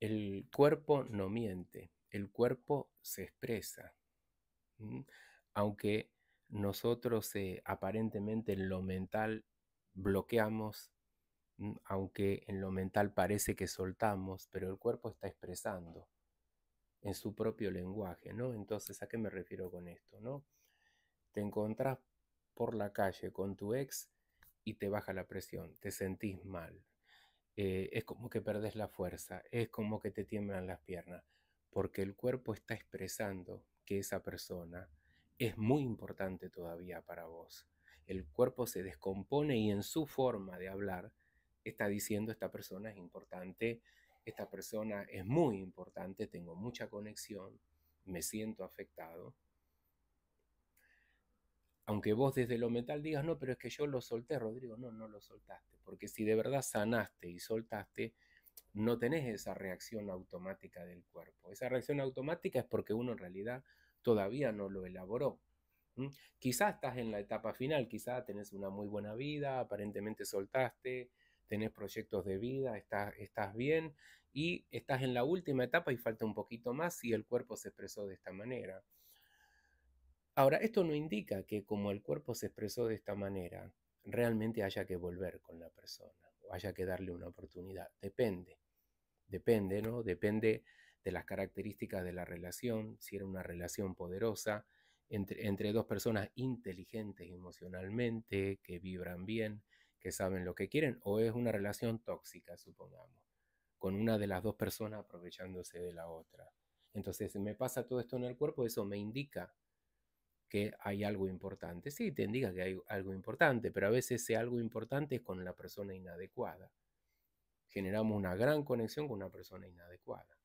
El cuerpo no miente, el cuerpo se expresa. Aunque nosotros eh, aparentemente en lo mental bloqueamos, aunque en lo mental parece que soltamos, pero el cuerpo está expresando en su propio lenguaje, ¿no? Entonces, ¿a qué me refiero con esto, no? Te encontrás por la calle con tu ex y te baja la presión, te sentís mal, eh, es como que perdes la fuerza, es como que te tiemblan las piernas, porque el cuerpo está expresando que esa persona es muy importante todavía para vos. El cuerpo se descompone y en su forma de hablar está diciendo esta persona es importante, esta persona es muy importante, tengo mucha conexión, me siento afectado aunque vos desde lo mental digas, no, pero es que yo lo solté, Rodrigo, no, no lo soltaste, porque si de verdad sanaste y soltaste, no tenés esa reacción automática del cuerpo. Esa reacción automática es porque uno en realidad todavía no lo elaboró. Quizás estás en la etapa final, quizás tenés una muy buena vida, aparentemente soltaste, tenés proyectos de vida, estás, estás bien y estás en la última etapa y falta un poquito más si el cuerpo se expresó de esta manera. Ahora, esto no indica que como el cuerpo se expresó de esta manera, realmente haya que volver con la persona o haya que darle una oportunidad. Depende. Depende, ¿no? Depende de las características de la relación, si era una relación poderosa, entre, dos personas inteligentes emocionalmente, que vibran bien, que saben lo que quieren, o es una relación tóxica, supongamos, con una de las dos personas aprovechándose de la otra. Entonces, si me pasa todo esto en el cuerpo, eso me indica que hay algo importante. Sí, te indica que hay algo importante, pero a veces ese algo importante es con la persona inadecuada. Generamos una gran conexión con una persona inadecuada.